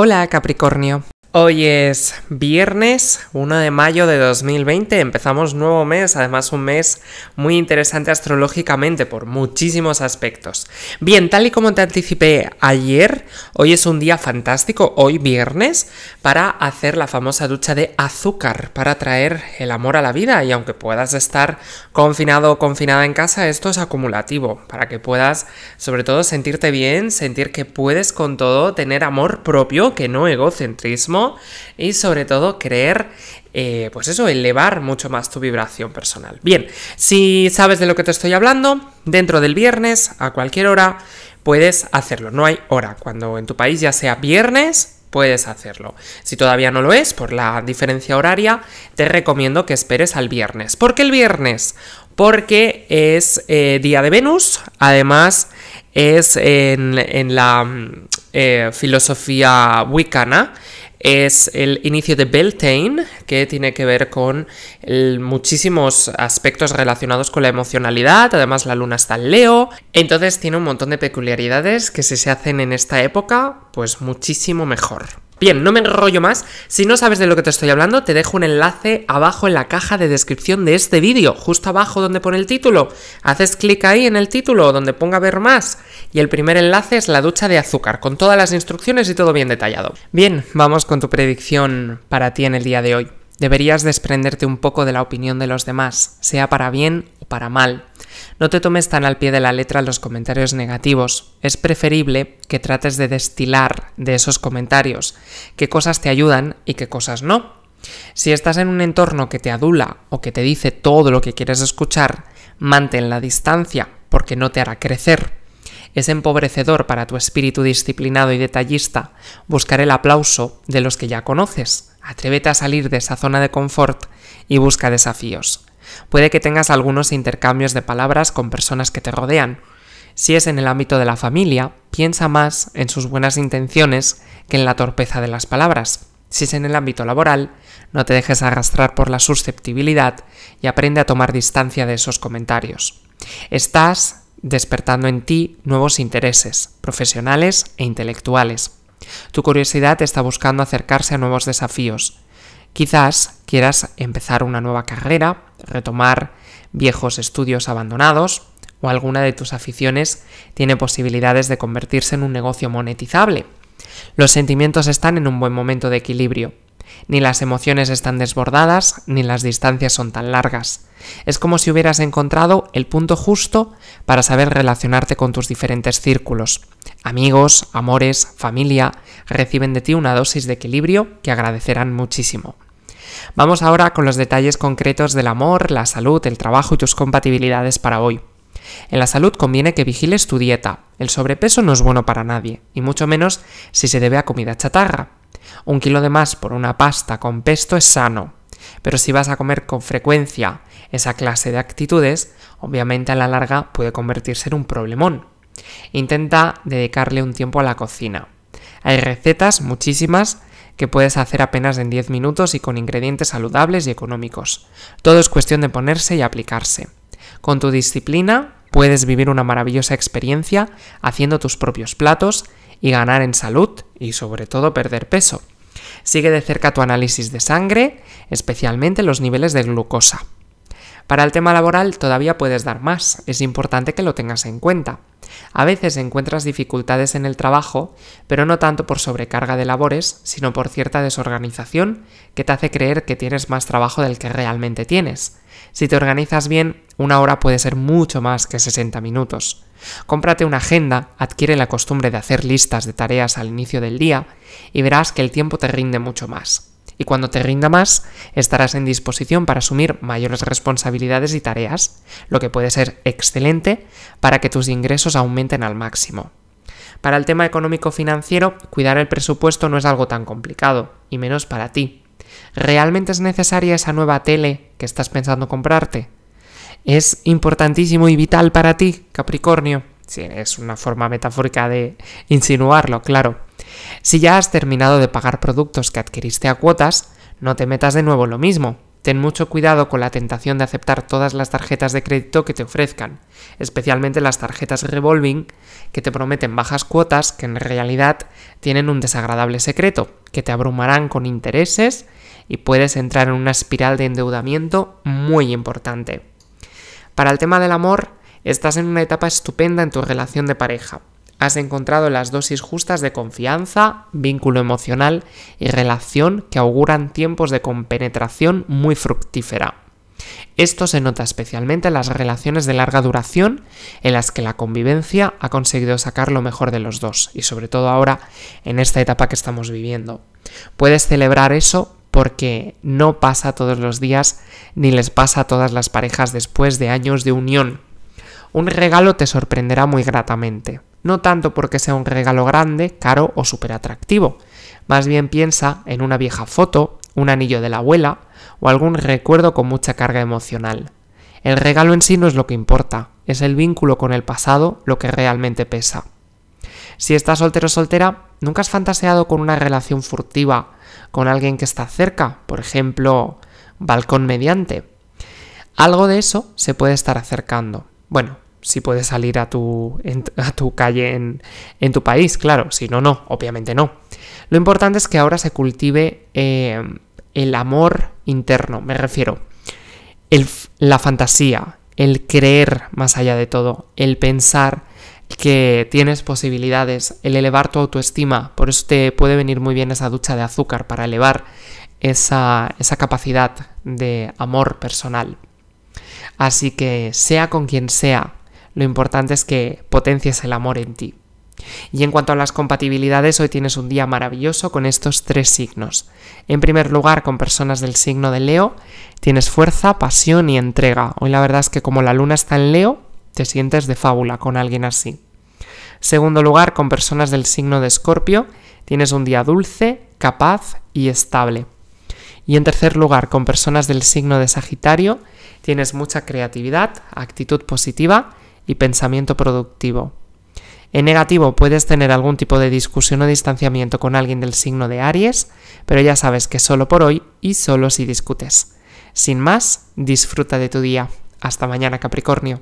Hola Capricornio. Hoy es viernes 1 de mayo de 2020, empezamos nuevo mes, además un mes muy interesante astrológicamente por muchísimos aspectos. Bien, tal y como te anticipé ayer, hoy es un día fantástico, hoy viernes, para hacer la famosa ducha de azúcar, para traer el amor a la vida y aunque puedas estar confinado o confinada en casa, esto es acumulativo, para que puedas sobre todo sentirte bien, sentir que puedes con todo, tener amor propio, que no egocentrismo, y sobre todo creer eh, pues eso, elevar mucho más tu vibración personal. Bien, si sabes de lo que te estoy hablando, dentro del viernes, a cualquier hora, puedes hacerlo. No hay hora. Cuando en tu país ya sea viernes, puedes hacerlo. Si todavía no lo es, por la diferencia horaria, te recomiendo que esperes al viernes. ¿Por qué el viernes? Porque es eh, día de Venus, además es en, la mm, eh, filosofía wicana, es el inicio de Beltane, que tiene que ver con muchísimos aspectos relacionados con la emocionalidad, además la luna está en Leo, entonces tiene un montón de peculiaridades que si se hacen en esta época, pues muchísimo mejor. Bien, no me enrollo más. Si no sabes de lo que te estoy hablando, te dejo un enlace abajo en la caja de descripción de este vídeo, justo abajo donde pone el título. Haces clic ahí en el título donde ponga ver más y el primer enlace es la ducha de azúcar, con todas las instrucciones y todo bien detallado. Bien, vamos con tu predicción para ti en el día de hoy. Deberías desprenderte un poco de la opinión de los demás, sea para bien o para mal. No te tomes tan al pie de la letra los comentarios negativos. Es preferible que trates de destilar de esos comentarios qué cosas te ayudan y qué cosas no. Si estás en un entorno que te adula o que te dice todo lo que quieres escuchar, mantén la distancia porque no te hará crecer. Es empobrecedor para tu espíritu disciplinado y detallista buscar el aplauso de los que ya conoces. Atrévete a salir de esa zona de confort y busca desafíos. Puede que tengas algunos intercambios de palabras con personas que te rodean. Si es en el ámbito de la familia, piensa más en sus buenas intenciones que en la torpeza de las palabras. Si es en el ámbito laboral, no te dejes arrastrar por la susceptibilidad y aprende a tomar distancia de esos comentarios. Estás despertando en ti nuevos intereses profesionales e intelectuales. Tu curiosidad está buscando acercarse a nuevos desafíos. Quizás quieras empezar una nueva carrera, retomar viejos estudios abandonados o alguna de tus aficiones tiene posibilidades de convertirse en un negocio monetizable. Los sentimientos están en un buen momento de equilibrio. Ni las emociones están desbordadas, ni las distancias son tan largas. Es como si hubieras encontrado el punto justo para saber relacionarte con tus diferentes círculos. Amigos, amores, familia reciben de ti una dosis de equilibrio que agradecerán muchísimo. Vamos ahora con los detalles concretos del amor, la salud, el trabajo y tus compatibilidades para hoy. En la salud conviene que vigiles tu dieta. El sobrepeso no es bueno para nadie, y mucho menos si se debe a comida chatarra. Un kilo de más por una pasta con pesto es sano, pero si vas a comer con frecuencia esa clase de actitudes, obviamente a la larga puede convertirse en un problemón. Intenta dedicarle un tiempo a la cocina. Hay recetas, muchísimas, que puedes hacer apenas en 10 minutos y con ingredientes saludables y económicos. Todo es cuestión de ponerse y aplicarse. Con tu disciplina puedes vivir una maravillosa experiencia haciendo tus propios platos y ganar en salud y sobre todo perder peso. Sigue de cerca tu análisis de sangre, especialmente los niveles de glucosa. Para el tema laboral todavía puedes dar más, es importante que lo tengas en cuenta. A veces encuentras dificultades en el trabajo, pero no tanto por sobrecarga de labores, sino por cierta desorganización que te hace creer que tienes más trabajo del que realmente tienes. Si te organizas bien, una hora puede ser mucho más que 60 minutos. Cómprate una agenda, adquiere la costumbre de hacer listas de tareas al inicio del día y verás que el tiempo te rinde mucho más y cuando te rinda más, estarás en disposición para asumir mayores responsabilidades y tareas, lo que puede ser excelente para que tus ingresos aumenten al máximo. Para el tema económico-financiero, cuidar el presupuesto no es algo tan complicado, y menos para ti. ¿Realmente es necesaria esa nueva tele que estás pensando comprarte? ¿Es importantísimo y vital para ti, Capricornio? Sí, es una forma metafórica de insinuarlo, claro. Si ya has terminado de pagar productos que adquiriste a cuotas, no te metas de nuevo lo mismo. Ten mucho cuidado con la tentación de aceptar todas las tarjetas de crédito que te ofrezcan, especialmente las tarjetas revolving que te prometen bajas cuotas que en realidad tienen un desagradable secreto, que te abrumarán con intereses y puedes entrar en una espiral de endeudamiento muy importante. Para el tema del amor, Estás en una etapa estupenda en tu relación de pareja. Has encontrado las dosis justas de confianza, vínculo emocional y relación que auguran tiempos de compenetración muy fructífera. Esto se nota especialmente en las relaciones de larga duración, en las que la convivencia ha conseguido sacar lo mejor de los dos, y sobre todo ahora en esta etapa que estamos viviendo. Puedes celebrar eso porque no pasa todos los días ni les pasa a todas las parejas después de años de unión un regalo te sorprenderá muy gratamente. No tanto porque sea un regalo grande, caro o súper atractivo. Más bien piensa en una vieja foto, un anillo de la abuela o algún recuerdo con mucha carga emocional. El regalo en sí no es lo que importa, es el vínculo con el pasado lo que realmente pesa. Si estás soltero o soltera, ¿nunca has fantaseado con una relación furtiva con alguien que está cerca? Por ejemplo, balcón mediante. Algo de eso se puede estar acercando bueno, si puedes salir a tu, calle en, tu país, claro, si no, no, obviamente no. Lo importante es que ahora se cultive eh, el amor interno, me refiero, la fantasía, el creer más allá de todo, el pensar que tienes posibilidades, el elevar tu autoestima, por eso te puede venir muy bien esa ducha de azúcar para elevar esa capacidad de amor personal. Así que sea con quien sea, lo importante es que potencies el amor en ti. Y en cuanto a las compatibilidades, hoy tienes un día maravilloso con estos tres signos. En primer lugar, con personas del signo de Leo, tienes fuerza, pasión y entrega. Hoy la verdad es que como la luna está en Leo, te sientes de fábula con alguien así. Segundo lugar, con personas del signo de Escorpio, tienes un día dulce, capaz y estable. Y en tercer lugar, con personas del signo de Sagitario, tienes mucha creatividad, actitud positiva y pensamiento productivo. En negativo puedes tener algún tipo de discusión o distanciamiento con alguien del signo de Aries, pero ya sabes que solo por hoy y solo si discutes. Sin más, disfruta de tu día. Hasta mañana, Capricornio.